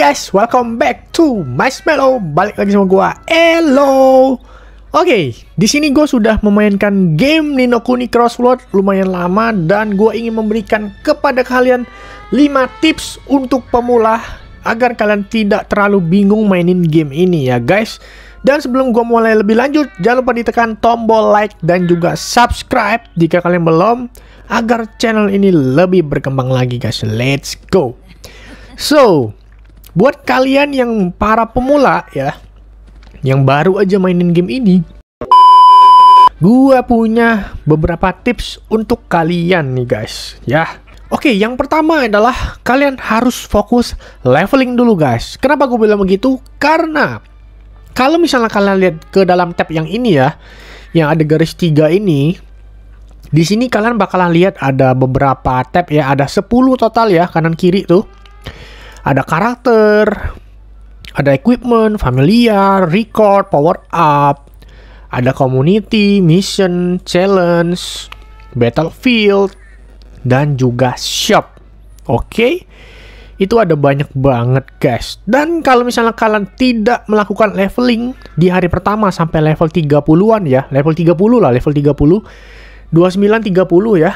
guys, welcome back to Marshmallow. Balik lagi sama gua. Hello. Oke, okay, di sini gua sudah memainkan game Nino Kuni Crossroad lumayan lama dan gua ingin memberikan kepada kalian 5 tips untuk pemula agar kalian tidak terlalu bingung mainin game ini ya guys. Dan sebelum gua mulai lebih lanjut, jangan lupa ditekan tombol like dan juga subscribe jika kalian belum agar channel ini lebih berkembang lagi guys. Let's go. So, Buat kalian yang para pemula ya, yang baru aja mainin game ini, gua punya beberapa tips untuk kalian nih guys, ya. Oke, yang pertama adalah kalian harus fokus leveling dulu guys. Kenapa gue bilang begitu? Karena kalau misalnya kalian lihat ke dalam tab yang ini ya, yang ada garis tiga ini, di sini kalian bakalan lihat ada beberapa tab ya, ada 10 total ya, kanan kiri tuh ada karakter, ada equipment, familiar, record, power up, ada community, mission, challenge, battlefield, dan juga shop. Oke, okay? itu ada banyak banget guys. Dan kalau misalnya kalian tidak melakukan leveling di hari pertama sampai level 30-an ya, level 30 lah, level 30, 29 30 ya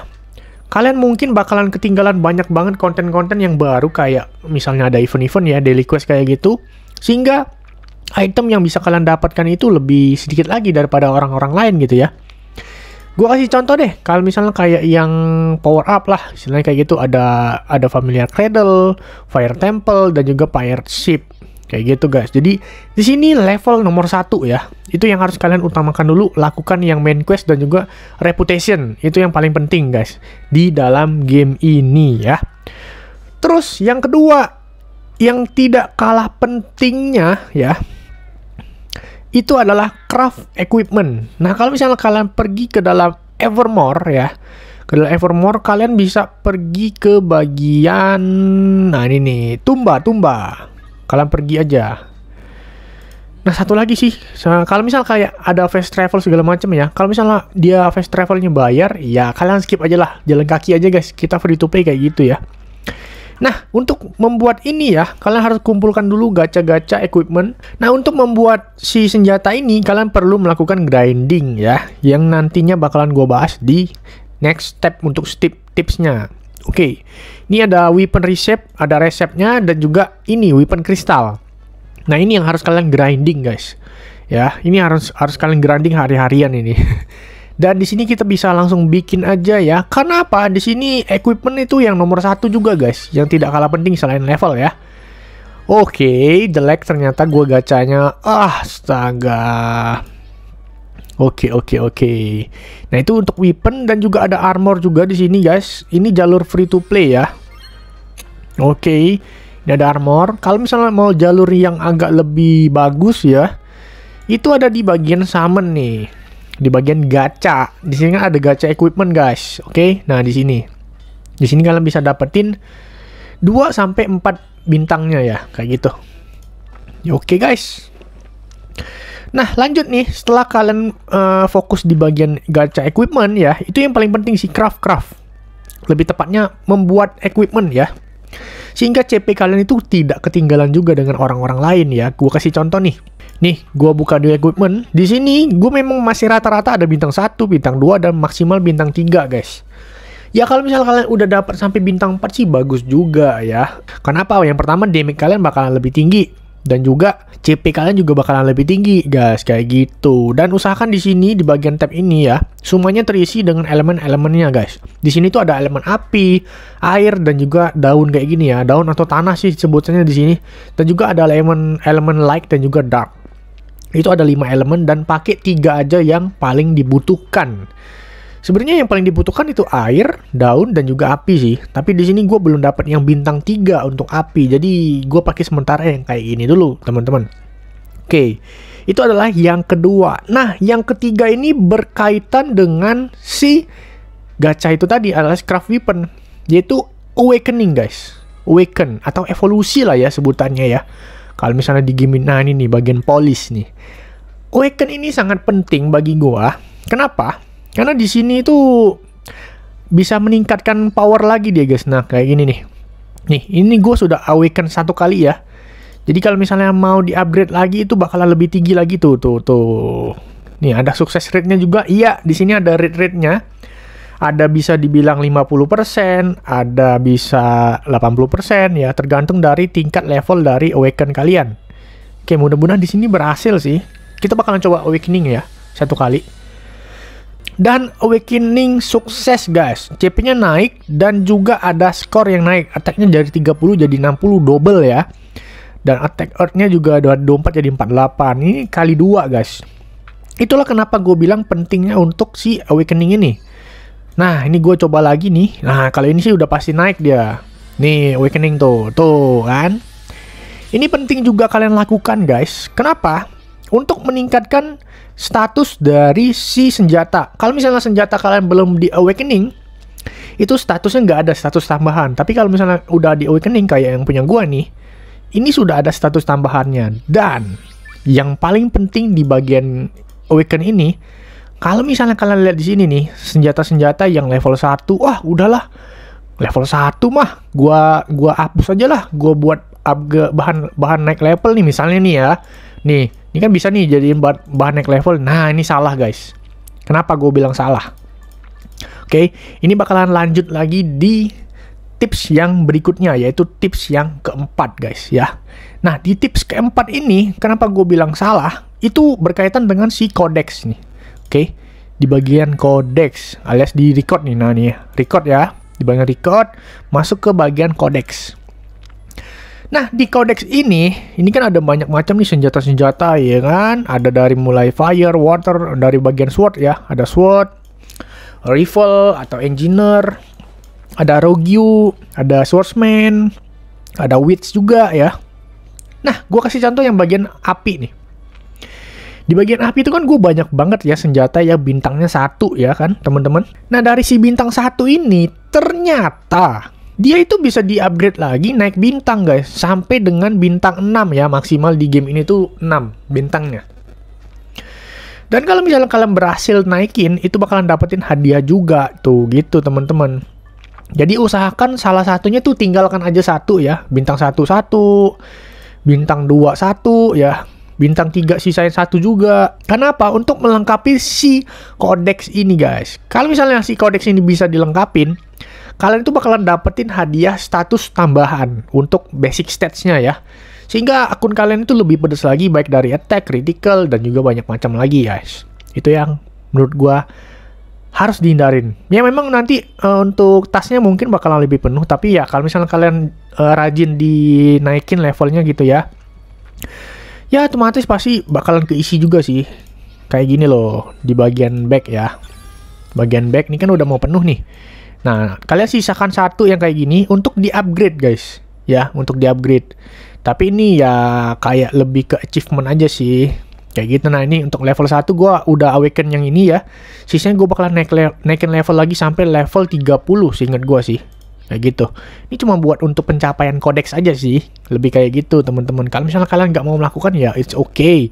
kalian mungkin bakalan ketinggalan banyak banget konten-konten yang baru kayak misalnya ada event-event ya, daily quest kayak gitu. Sehingga item yang bisa kalian dapatkan itu lebih sedikit lagi daripada orang-orang lain gitu ya. Gue kasih contoh deh, kalau misalnya kayak yang power up lah, misalnya kayak gitu ada ada familiar cradle, fire temple dan juga fire ship. Kayak gitu guys. Jadi di sini level nomor satu ya. Itu yang harus kalian utamakan dulu. Lakukan yang main quest dan juga reputation. Itu yang paling penting guys di dalam game ini ya. Terus yang kedua yang tidak kalah pentingnya ya itu adalah craft equipment. Nah kalau misalnya kalian pergi ke dalam Evermore ya ke dalam Evermore kalian bisa pergi ke bagian nah ini nih tumba tumba kalian pergi aja nah satu lagi sih nah, kalau misal kayak ada fast travel segala macam ya kalau misalnya dia fast travelnya bayar ya kalian skip aja lah jalan kaki aja guys kita free to pay kayak gitu ya Nah, untuk membuat ini ya, kalian harus kumpulkan dulu gacha-gacha equipment. Nah, untuk membuat si senjata ini, kalian perlu melakukan grinding ya, yang nantinya bakalan gue bahas di next step untuk tip tipsnya. Oke, okay. Ini ada weapon reshape, ada resepnya, dan juga ini weapon kristal. Nah ini yang harus kalian grinding guys. Ya, ini harus harus kalian grinding hari-harian ini. Dan di sini kita bisa langsung bikin aja ya. Karena apa? Di sini equipment itu yang nomor satu juga guys, yang tidak kalah penting selain level ya. Oke, okay, the ternyata gue gacanya. Ah, astaga. Oke, oke, oke. Nah, itu untuk weapon dan juga ada armor juga di sini, guys. Ini jalur free to play ya. Oke. Ini ada armor. Kalau misalnya mau jalur yang agak lebih bagus ya, itu ada di bagian summon nih. Di bagian gacha. Di sini kan ada gacha equipment, guys. Oke. Nah, di sini. Di sini kalian bisa dapetin 2 sampai empat bintangnya ya, kayak gitu. Ya, oke, guys. Nah, lanjut nih, setelah kalian uh, fokus di bagian gacha equipment ya, itu yang paling penting sih craft-craft. Lebih tepatnya membuat equipment ya. Sehingga CP kalian itu tidak ketinggalan juga dengan orang-orang lain ya. gue kasih contoh nih. Nih, gue buka di equipment. Di sini gue memang masih rata-rata ada bintang satu bintang 2 dan maksimal bintang 3, guys. Ya kalau misal kalian udah dapat sampai bintang 4 sih bagus juga ya. Kenapa? Yang pertama damage kalian bakalan lebih tinggi dan juga CP kalian juga bakalan lebih tinggi guys kayak gitu dan usahakan di sini di bagian tab ini ya semuanya terisi dengan elemen-elemennya guys di sini tuh ada elemen api air dan juga daun kayak gini ya daun atau tanah sih sebutannya di sini dan juga ada elemen elemen light dan juga dark itu ada lima elemen dan pakai tiga aja yang paling dibutuhkan Sebenarnya yang paling dibutuhkan itu air, daun, dan juga api sih. Tapi di sini gue belum dapat yang bintang 3 untuk api. Jadi gue pakai sementara yang kayak ini dulu, teman-teman. Oke, itu adalah yang kedua. Nah, yang ketiga ini berkaitan dengan si gacha itu tadi alias craft weapon, yaitu awakening guys. Awaken atau evolusi lah ya sebutannya ya. Kalau misalnya di game nah ini nih bagian polis nih. Awaken ini sangat penting bagi gue. Kenapa? Karena di sini itu bisa meningkatkan power lagi dia guys. Nah, kayak gini nih. Nih, ini gue sudah awaken satu kali ya. Jadi kalau misalnya mau di-upgrade lagi itu bakalan lebih tinggi lagi tuh, tuh, tuh. Nih, ada sukses rate-nya juga. Iya, di sini ada rate-rate-nya. Ada bisa dibilang 50%, ada bisa 80% ya, tergantung dari tingkat level dari awaken kalian. Oke, mudah-mudahan di sini berhasil sih. Kita bakalan coba awakening ya, satu kali dan awakening sukses guys CP nya naik dan juga ada skor yang naik attacknya dari 30 jadi 60 double ya dan attack earth nya juga 24 jadi 48 ini kali dua guys itulah kenapa gue bilang pentingnya untuk si awakening ini nah ini gue coba lagi nih nah kalau ini sih udah pasti naik dia nih awakening tuh tuh kan ini penting juga kalian lakukan guys kenapa untuk meningkatkan status dari si senjata. Kalau misalnya senjata kalian belum di awakening, itu statusnya nggak ada status tambahan. Tapi kalau misalnya udah di awakening kayak yang punya gua nih, ini sudah ada status tambahannya. Dan yang paling penting di bagian awaken ini, kalau misalnya kalian lihat di sini nih, senjata-senjata yang level 1, wah udahlah. Level 1 mah gua gua hapus aja lah, gua buat bahan bahan naik level nih misalnya nih ya. Nih, ini kan bisa nih jadi bahan, bahan naik level. Nah, ini salah guys. Kenapa gue bilang salah? Oke, okay, ini bakalan lanjut lagi di tips yang berikutnya, yaitu tips yang keempat guys ya. Nah, di tips keempat ini, kenapa gue bilang salah? Itu berkaitan dengan si kodex nih. Oke, okay? di bagian kodex alias di record nih, nah nih record ya. Di bagian record, masuk ke bagian kodex. Nah, di kodeks ini, ini kan ada banyak macam nih senjata-senjata ya kan. Ada dari mulai fire, water, dari bagian sword ya. Ada sword, rifle atau engineer, ada rogyu, ada swordsman, ada witch juga ya. Nah, gue kasih contoh yang bagian api nih. Di bagian api itu kan gue banyak banget ya senjata ya bintangnya satu ya kan teman-teman. Nah dari si bintang satu ini ternyata dia itu bisa di-upgrade lagi naik bintang guys sampai dengan bintang 6 ya maksimal di game ini tuh 6 bintangnya dan kalau misalnya kalian berhasil naikin itu bakalan dapetin hadiah juga tuh gitu teman-teman jadi usahakan salah satunya tuh tinggalkan aja satu ya bintang satu satu bintang dua satu ya bintang 3 sisain satu juga. Kenapa? Untuk melengkapi si kodeks ini guys. Kalau misalnya si kodeks ini bisa dilengkapin, kalian itu bakalan dapetin hadiah status tambahan untuk basic statsnya ya. Sehingga akun kalian itu lebih pedas lagi baik dari attack, critical, dan juga banyak macam lagi guys. Itu yang menurut gue harus dihindarin. Ya memang nanti uh, untuk tasnya mungkin bakalan lebih penuh, tapi ya kalau misalnya kalian uh, rajin dinaikin levelnya gitu ya, ya otomatis pasti bakalan keisi juga sih. Kayak gini loh di bagian back ya. Bagian back ini kan udah mau penuh nih. Nah, kalian sisakan satu yang kayak gini untuk di-upgrade, guys. Ya, untuk di-upgrade. Tapi ini ya kayak lebih ke achievement aja sih. Kayak gitu. Nah, ini untuk level 1 gua udah awaken yang ini ya. Sisanya gua bakalan naik le naikin level lagi sampai level 30 ingat gua sih. Kayak gitu. Ini cuma buat untuk pencapaian kodeks aja sih. Lebih kayak gitu, teman-teman. Kalau misalnya kalian nggak mau melakukan ya it's okay.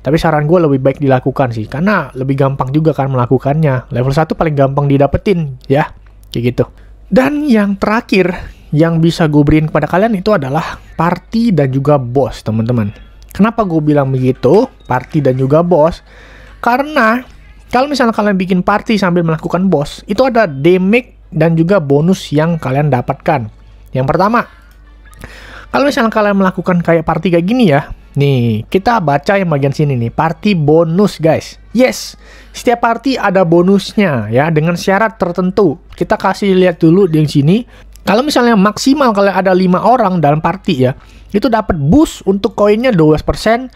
Tapi saran gue lebih baik dilakukan sih, karena lebih gampang juga kan melakukannya. Level 1 paling gampang didapetin, ya. Kayak gitu. Dan yang terakhir yang bisa gue beriin kepada kalian itu adalah party dan juga bos, teman-teman. Kenapa gue bilang begitu? Party dan juga bos. Karena kalau misalnya kalian bikin party sambil melakukan bos, itu ada damage dan juga bonus yang kalian dapatkan. Yang pertama, kalau misalnya kalian melakukan kayak party kayak gini ya, Nih, kita baca yang bagian sini nih, party bonus guys. Yes, setiap party ada bonusnya ya dengan syarat tertentu. Kita kasih lihat dulu di sini. Kalau misalnya maksimal kalian ada lima orang dalam party ya, itu dapat boost untuk koinnya 12%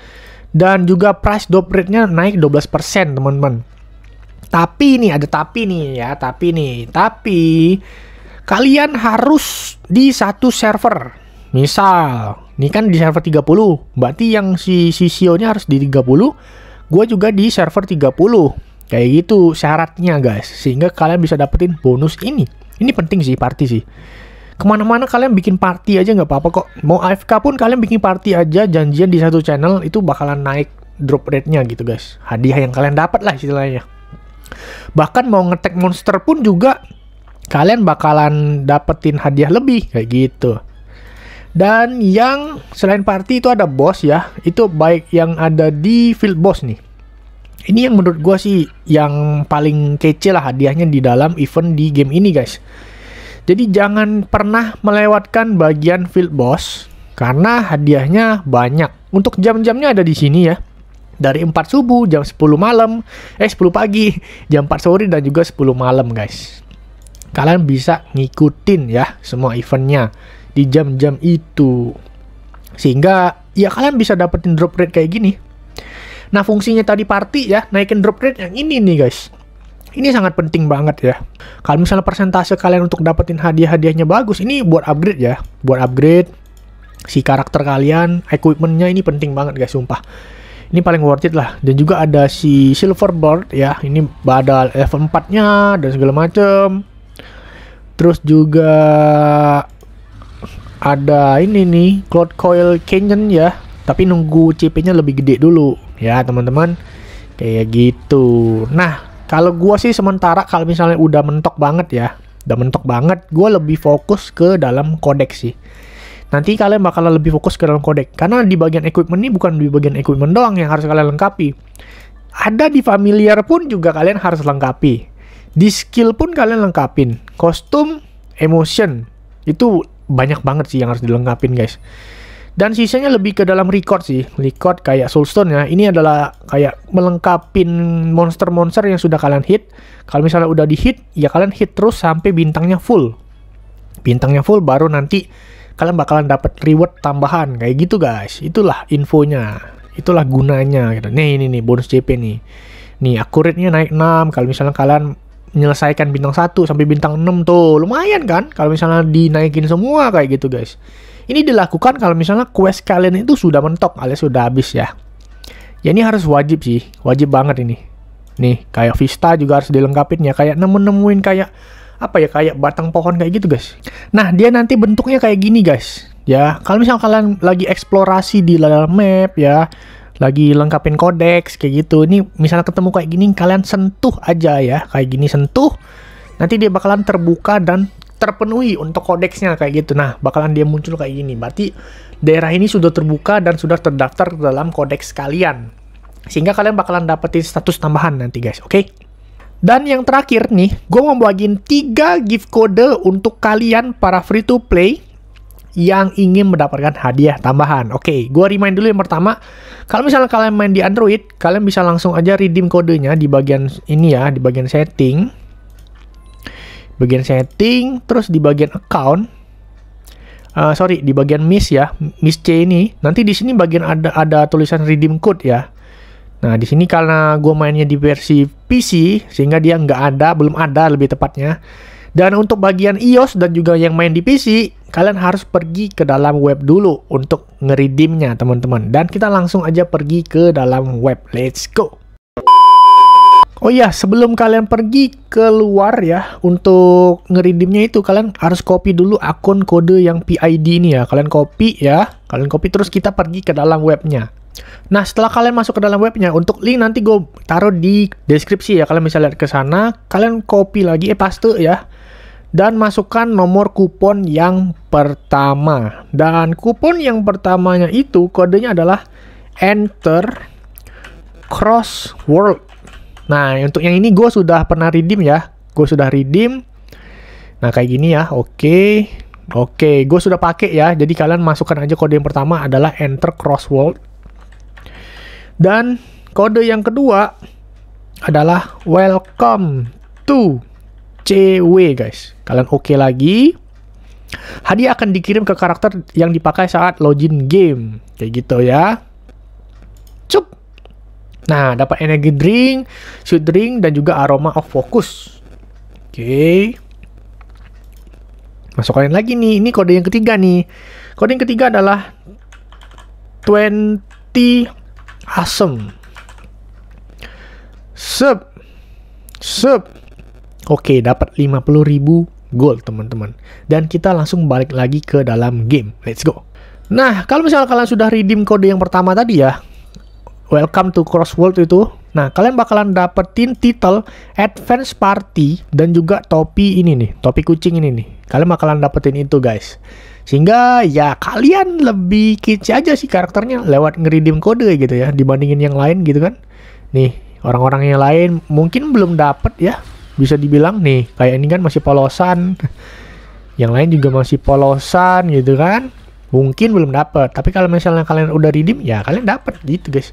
dan juga price drop rate-nya naik 12%, teman-teman. Tapi ini ada tapi nih ya, tapi nih, tapi kalian harus di satu server. Misal ini kan di server 30, berarti yang si CCO-nya e harus di 30, gue juga di server 30. Kayak gitu syaratnya guys, sehingga kalian bisa dapetin bonus ini. Ini penting sih, party sih. Kemana-mana kalian bikin party aja nggak apa-apa kok. Mau AFK pun kalian bikin party aja, janjian di satu channel itu bakalan naik drop rate-nya gitu guys. Hadiah yang kalian dapat lah istilahnya. Bahkan mau ngetek monster pun juga kalian bakalan dapetin hadiah lebih kayak gitu. Dan yang selain party itu ada boss ya. Itu baik yang ada di field boss nih. Ini yang menurut gue sih yang paling kece lah hadiahnya di dalam event di game ini guys. Jadi jangan pernah melewatkan bagian field boss karena hadiahnya banyak. Untuk jam-jamnya ada di sini ya. Dari 4 subuh, jam 10 malam, eh 10 pagi, jam 4 sore dan juga 10 malam guys. Kalian bisa ngikutin ya semua eventnya di jam-jam itu. Sehingga ya kalian bisa dapetin drop rate kayak gini. Nah, fungsinya tadi party ya, naikin drop rate yang ini nih, guys. Ini sangat penting banget ya. Kalau misalnya persentase kalian untuk dapetin hadiah-hadiahnya bagus, ini buat upgrade ya. Buat upgrade si karakter kalian, equipmentnya ini penting banget guys, sumpah. Ini paling worth it lah. Dan juga ada si silver board ya. Ini badal level 4-nya dan segala macem. Terus juga ada ini nih cloud coil canyon ya tapi nunggu CP nya lebih gede dulu ya teman-teman kayak gitu nah kalau gua sih sementara kalau misalnya udah mentok banget ya udah mentok banget gua lebih fokus ke dalam kodek sih nanti kalian bakalan lebih fokus ke dalam kodek. karena di bagian equipment ini bukan di bagian equipment doang yang harus kalian lengkapi ada di familiar pun juga kalian harus lengkapi di skill pun kalian lengkapin kostum emotion itu banyak banget sih yang harus dilengkapin guys dan sisanya lebih ke dalam record sih record kayak soulstone ya ini adalah kayak melengkapin monster-monster yang sudah kalian hit kalau misalnya udah di hit ya kalian hit terus sampai bintangnya full bintangnya full baru nanti kalian bakalan dapat reward tambahan kayak gitu guys itulah infonya itulah gunanya gitu nih ini nih bonus JP nih nih akuratnya naik 6 kalau misalnya kalian menyelesaikan bintang 1 sampai bintang 6 tuh. Lumayan kan kalau misalnya dinaikin semua kayak gitu guys. Ini dilakukan kalau misalnya quest kalian itu sudah mentok alias sudah habis ya. Ya ini harus wajib sih, wajib banget ini. Nih, kayak Vista juga harus nih ya, kayak nemu-nemuin kayak apa ya kayak batang pohon kayak gitu guys. Nah dia nanti bentuknya kayak gini guys. Ya kalau misalnya kalian lagi eksplorasi di dalam map ya lagi lengkapin kodeks kayak gitu. Ini misalnya ketemu kayak gini kalian sentuh aja ya, kayak gini sentuh. Nanti dia bakalan terbuka dan terpenuhi untuk kodeksnya kayak gitu. Nah, bakalan dia muncul kayak gini. Berarti daerah ini sudah terbuka dan sudah terdaftar dalam kodeks kalian. Sehingga kalian bakalan dapetin status tambahan nanti guys, oke? Okay? Dan yang terakhir nih, gue mau bagiin 3 gift kode untuk kalian para free to play yang ingin mendapatkan hadiah tambahan. Oke, okay, gua remind dulu yang pertama, kalau misalnya kalian main di Android, kalian bisa langsung aja redeem kodenya di bagian ini ya, di bagian setting. Bagian setting, terus di bagian account. Uh, sorry, di bagian miss ya, miss C ini. Nanti di sini bagian ada ada tulisan redeem code ya. Nah, di sini karena gue mainnya di versi PC, sehingga dia nggak ada, belum ada lebih tepatnya. Dan untuk bagian iOS dan juga yang main di PC, kalian harus pergi ke dalam web dulu untuk ngeridimnya teman-teman. Dan kita langsung aja pergi ke dalam web. Let's go! Oh iya, sebelum kalian pergi keluar ya untuk ngeridimnya itu kalian harus copy dulu akun kode yang PID ini ya. Kalian copy ya. Kalian copy terus kita pergi ke dalam webnya. Nah, setelah kalian masuk ke dalam webnya, untuk link nanti gue taruh di deskripsi ya. Kalian bisa lihat ke sana. Kalian copy lagi, eh paste ya dan masukkan nomor kupon yang pertama. Dan kupon yang pertamanya itu kodenya adalah Enter Cross World. Nah, untuk yang ini gue sudah pernah redeem ya. Gue sudah redeem. Nah, kayak gini ya. Oke. Okay. Oke, okay, gue sudah pakai ya. Jadi kalian masukkan aja kode yang pertama adalah enter Cross World Dan kode yang kedua adalah welcome to CW guys. Kalian oke okay lagi. Hadiah akan dikirim ke karakter yang dipakai saat login game. Kayak gitu ya. Cuk. Nah, dapat energi drink, shoot drink, dan juga aroma of focus. Oke. Okay. Masuk kalian lagi nih. Ini kode yang ketiga nih. Kode yang ketiga adalah 20 awesome Sub. Sub. Oke, okay, dapat 50.000 Gold teman-teman. Dan kita langsung balik lagi ke dalam game. Let's go. Nah, kalau misalnya kalian sudah redeem kode yang pertama tadi ya, Welcome to Crossworld itu. Nah, kalian bakalan dapetin title Advance Party dan juga topi ini nih, topi kucing ini nih. Kalian bakalan dapetin itu, guys. Sehingga ya kalian lebih kece aja sih karakternya lewat ngeridim kode gitu ya dibandingin yang lain gitu kan. Nih, orang-orang yang lain mungkin belum dapet ya bisa dibilang nih kayak ini kan masih polosan yang lain juga masih polosan gitu kan mungkin belum dapat tapi kalau misalnya kalian udah redeem ya kalian dapat gitu guys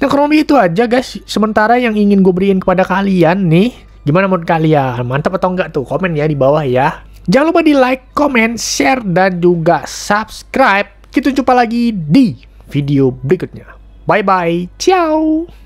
nah kurang itu aja guys sementara yang ingin gue beriin kepada kalian nih gimana menurut kalian mantap atau enggak tuh komen ya di bawah ya jangan lupa di like comment share dan juga subscribe kita jumpa lagi di video berikutnya bye bye ciao